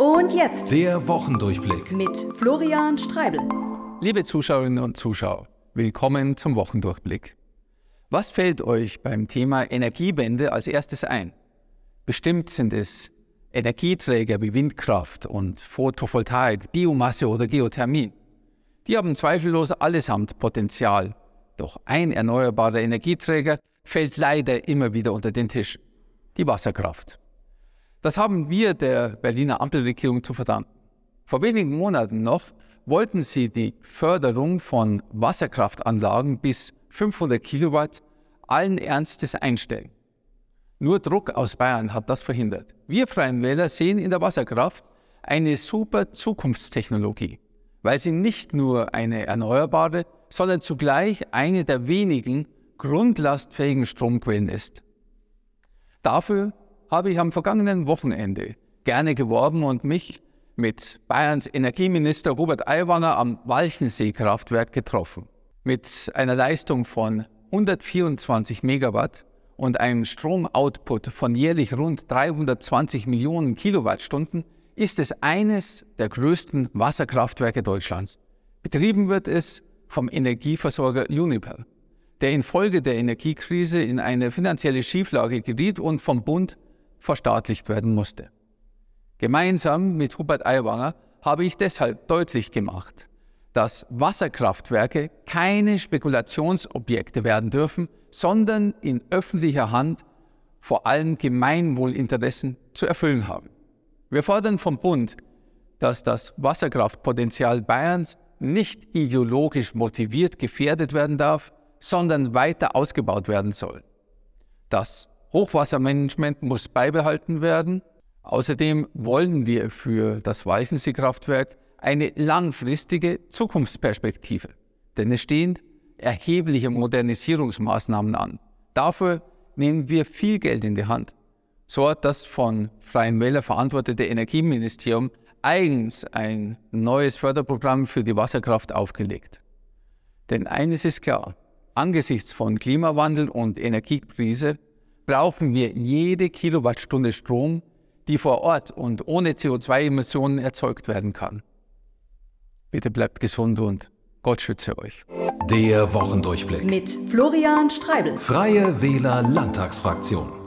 Und jetzt der Wochendurchblick mit Florian Streibel. Liebe Zuschauerinnen und Zuschauer, willkommen zum Wochendurchblick. Was fällt euch beim Thema Energiewende als erstes ein? Bestimmt sind es Energieträger wie Windkraft und Photovoltaik, Biomasse oder Geothermie. Die haben zweifellos allesamt Potenzial. Doch ein erneuerbarer Energieträger fällt leider immer wieder unter den Tisch. Die Wasserkraft. Das haben wir der Berliner Ampelregierung zu verdanken. Vor wenigen Monaten noch wollten sie die Förderung von Wasserkraftanlagen bis 500 Kilowatt allen Ernstes einstellen. Nur Druck aus Bayern hat das verhindert. Wir Freien Wähler sehen in der Wasserkraft eine super Zukunftstechnologie, weil sie nicht nur eine erneuerbare, sondern zugleich eine der wenigen grundlastfähigen Stromquellen ist. Dafür habe ich am vergangenen Wochenende gerne geworben und mich mit Bayerns Energieminister Robert Aiwanger am Walchensee-Kraftwerk getroffen. Mit einer Leistung von 124 Megawatt und einem Stromoutput von jährlich rund 320 Millionen Kilowattstunden ist es eines der größten Wasserkraftwerke Deutschlands. Betrieben wird es vom Energieversorger Uniper, der infolge der Energiekrise in eine finanzielle Schieflage geriet und vom Bund verstaatlicht werden musste. Gemeinsam mit Hubert Aiwanger habe ich deshalb deutlich gemacht, dass Wasserkraftwerke keine Spekulationsobjekte werden dürfen, sondern in öffentlicher Hand vor allem Gemeinwohlinteressen zu erfüllen haben. Wir fordern vom Bund, dass das Wasserkraftpotenzial Bayerns nicht ideologisch motiviert gefährdet werden darf, sondern weiter ausgebaut werden soll. Das Hochwassermanagement muss beibehalten werden. Außerdem wollen wir für das Walchensee-Kraftwerk eine langfristige Zukunftsperspektive, denn es stehen erhebliche Modernisierungsmaßnahmen an. Dafür nehmen wir viel Geld in die Hand. So hat das von Freien Wähler verantwortete Energieministerium eigens ein neues Förderprogramm für die Wasserkraft aufgelegt. Denn eines ist klar, angesichts von Klimawandel und Energiekrise brauchen wir jede Kilowattstunde Strom, die vor Ort und ohne CO2-Emissionen erzeugt werden kann. Bitte bleibt gesund und Gott schütze euch. Der Wochendurchblick mit Florian Streibel. Freie Wähler Landtagsfraktion.